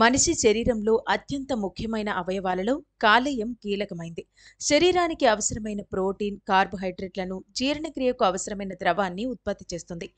మనిషి శరీరంలో అత్యంత ముఖ్యమైన అవయవాలలో కాలేయం కీలకమైంది శరీరానికి అవసరమైన ప్రోటీన్ కార్బోహైడ్రేట్లను జీర్ణక్రియకు అవసరమైన ద్రవాన్ని ఉత్పత్తి చేస్తుంది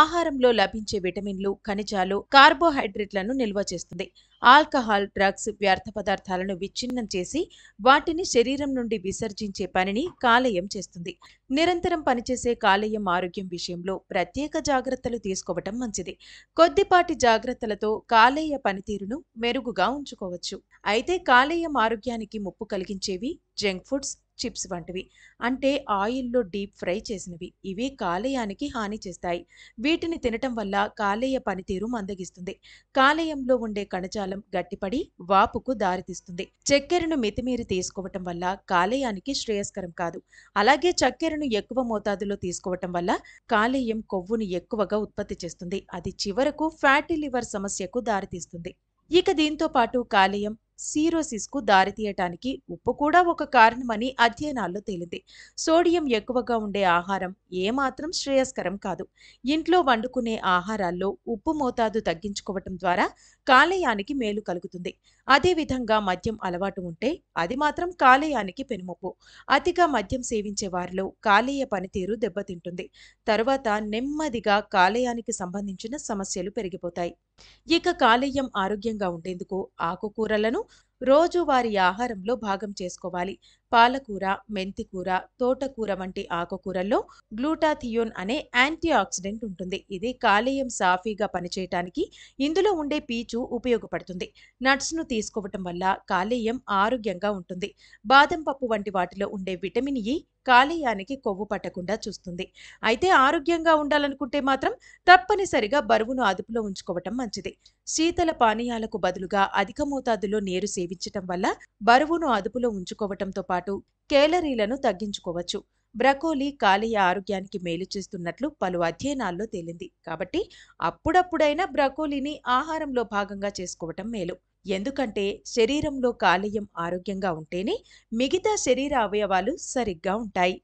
ఆహారంలో లభించే విటమిన్లు ఖనిజాలు కార్బోహైడ్రేట్లను నిల్వ చేస్తుంది ఆల్కహాల్ డ్రగ్స్ వ్యర్థ పదార్థాలను విచ్ఛిన్నం చేసి వాటిని శరీరం నుండి విసర్జించే పనిని కాలేయం చేస్తుంది నిరంతరం పనిచేసే కాలేయం ఆరోగ్యం విషయంలో ప్రత్యేక జాగ్రత్తలు తీసుకోవటం మంచిది కొద్దిపాటి జాగ్రత్తలతో కాలేయ పనితీరును మెరుగుగా ఉంచుకోవచ్చు అయితే కాలేయం ఆరోగ్యానికి ఆరోగ్యానికి ముప్పు కలిగించేవి జంక్ ఫుడ్స్ చిప్స్ వంటివి అంటే ఆయిల్లో డీప్ ఫ్రై చేసినవి ఇవి కాలేయానికి హాని చేస్తాయి వీటిని తినటం వల్ల కాలేయ పనితీరు మందగిస్తుంది కాలేయంలో ఉండే కణజాలం గట్టిపడి వాపుకు దారితీస్తుంది చక్కెరను మితిమీరి తీసుకోవటం వల్ల కాలేయానికి శ్రేయస్కరం కాదు అలాగే చక్కెరను ఎక్కువ మోతాదులో తీసుకోవటం వల్ల కాలేయం కొవ్వుని ఎక్కువగా ఉత్పత్తి చేస్తుంది అది చివరకు ఫ్యాటీ లివర్ సమస్యకు దారితీస్తుంది ఇక దీంతో పాటు కాలేయం సీరోసిస్కు దారితీయటానికి ఉప్పు కూడా ఒక కారణమని అధ్యయనాల్లో తేలింది సోడియం ఎక్కువగా ఉండే ఆహారం ఏమాత్రం శ్రేయస్కరం కాదు ఇంట్లో వండుకునే ఆహారాల్లో ఉప్పు మోతాదు తగ్గించుకోవటం ద్వారా కాలేయానికి మేలు కలుగుతుంది అదేవిధంగా మద్యం అలవాటు ఉంటే అది మాత్రం కాలేయానికి పెనుముప్పు అతిగా మద్యం సేవించే వారిలో కాలేయ పనితీరు దెబ్బతింటుంది తరువాత నెమ్మదిగా కాలేయానికి సంబంధించిన సమస్యలు పెరిగిపోతాయి ఇక కాలేయం ఆరోగ్యంగా ఉండేందుకు ఆకుకూరలను రోజువారి ఆహారంలో భాగం చేసుకోవాలి పాలకూర మెంతికూర తోటకూర వంటి ఆకుకూరల్లో గ్లూటాథియోన్ అనే యాంటీ ఆక్సిడెంట్ ఉంటుంది ఇది కాలేయం సాఫీగా పనిచేయటానికి ఇందులో ఉండే పీచు ఉపయోగపడుతుంది నట్స్ను తీసుకోవటం వల్ల కాలేయం ఆరోగ్యంగా ఉంటుంది బాదం పప్పు వంటి వాటిలో ఉండే విటమిన్ ఇ కాలేయానికి కొవ్వు పట్టకుండా చూస్తుంది అయితే ఆరోగ్యంగా ఉండాలనుకుంటే మాత్రం తప్పనిసరిగా బరువును అదుపులో ఉంచుకోవటం మంచిది శీతల పానీయాలకు బదులుగా అధిక మోతాదులో నీరు సేవించటం వల్ల బరువును అదుపులో ఉంచుకోవటంతో పాటు కేలరీలను తగ్గించుకోవచ్చు బ్రకోలీ కాలేయ ఆరోగ్యానికి మేలు చేస్తున్నట్లు పలు అధ్యయనాల్లో తేలింది కాబట్టి అప్పుడప్పుడైనా బ్రకోలీని ఆహారంలో భాగంగా చేసుకోవటం మేలు ఎందుకంటే శరీరంలో కాలేయం ఆరోగ్యంగా ఉంటేనే మిగతా శరీర అవయవాలు సరిగ్గా ఉంటాయి